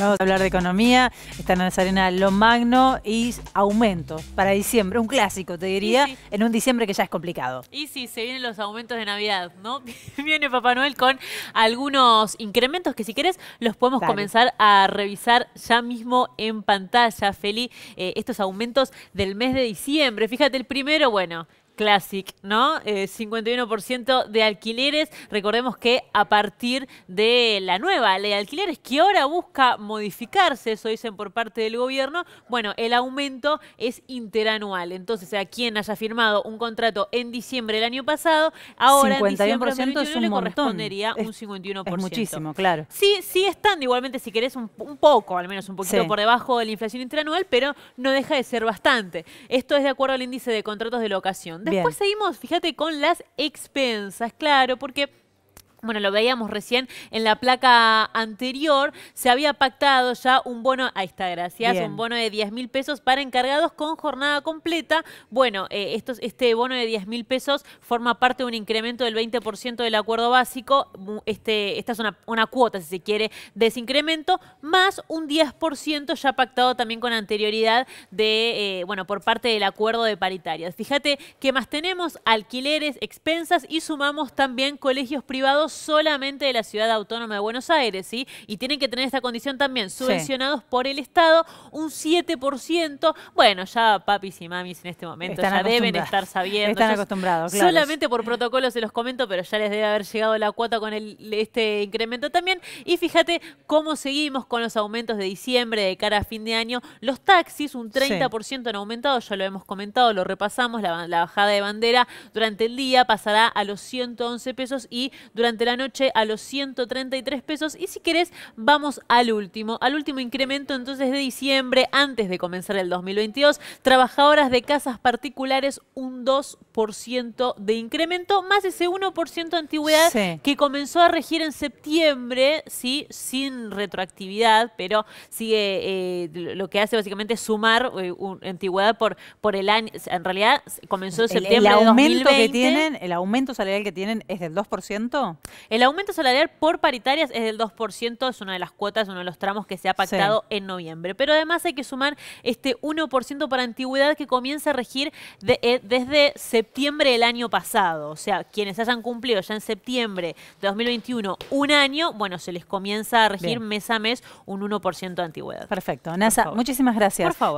Vamos a hablar de economía. Está lo magno y aumento para diciembre. Un clásico, te diría, en un diciembre que ya es complicado. Y sí, se vienen los aumentos de Navidad, ¿no? Viene Papá Noel con algunos incrementos que si quieres los podemos comenzar a revisar ya mismo en pantalla, Feli. Eh, estos aumentos del mes de diciembre. Fíjate, el primero, bueno, Classic, ¿no? 51% eh, de alquileres. Recordemos que a partir de la nueva ley de alquileres, que ahora busca modificarse, eso dicen por parte del gobierno, bueno, el aumento es interanual. Entonces, a quien haya firmado un contrato en diciembre del año pasado, ahora en diciembre le correspondería un 51%. Es, muchísimo, claro. Sí, sí están igualmente, si querés, un, poco, al menos un poquito por debajo de la inflación interanual, pero no deja de ser bastante. Esto es de acuerdo al índice de contratos de locación. Después seguimos, fíjate, con las expensas, claro, porque bueno, lo veíamos recién en la placa anterior, se había pactado ya un bono, ahí está, gracias, un bono de 10 mil pesos para encargados con jornada completa. Bueno, eh, este bono de 10 mil pesos forma parte de un incremento del 20% del acuerdo básico, este, esta es una, cuota, si se quiere, de ese incremento, más un 10% ya pactado también con anterioridad de, eh, bueno, por parte del acuerdo de paritarias. Fíjate que más tenemos alquileres, expensas y sumamos también colegios privados solamente de la ciudad autónoma de Buenos Aires, ¿sí? Y tienen que tener esta condición también, subvencionados por el Estado, un 7%. Bueno, ya papis y mamis en este momento ya deben estar sabiendo. Están acostumbrados, Solamente por protocolo se los comento, pero ya les debe haber llegado la cuota con este incremento también. Y fíjate cómo seguimos con los aumentos de diciembre, de cara a fin de año. Los taxis, un 30% han aumentado, ya lo hemos comentado, lo repasamos, la bajada de bandera durante el día pasará a los 111 pesos y durante la noche a los 133 pesos. Y si querés, vamos al último, al último incremento entonces de diciembre, antes de comenzar el 2022. Trabajadoras de casas particulares, un 2% ciento de incremento, más ese 1% de antigüedad que comenzó a regir en septiembre, ¿sí? sin retroactividad, pero sigue eh, lo que hace básicamente es sumar eh, antigüedad por, por el año. En realidad comenzó en septiembre el, aumento 2020. Que tienen, el aumento salarial que tienen es del 2%. El aumento salarial por paritarias es del 2%, es una de las cuotas, uno de los tramos que se ha pactado en noviembre. Pero además hay que sumar este 1% para antigüedad que comienza a regir eh, desde septiembre septiembre del año pasado. O sea, quienes hayan cumplido ya en septiembre de 2021 un año, bueno, se les comienza a regir mes a mes un 1% de antigüedad. Perfecto. NASA, muchísimas gracias. Por favor.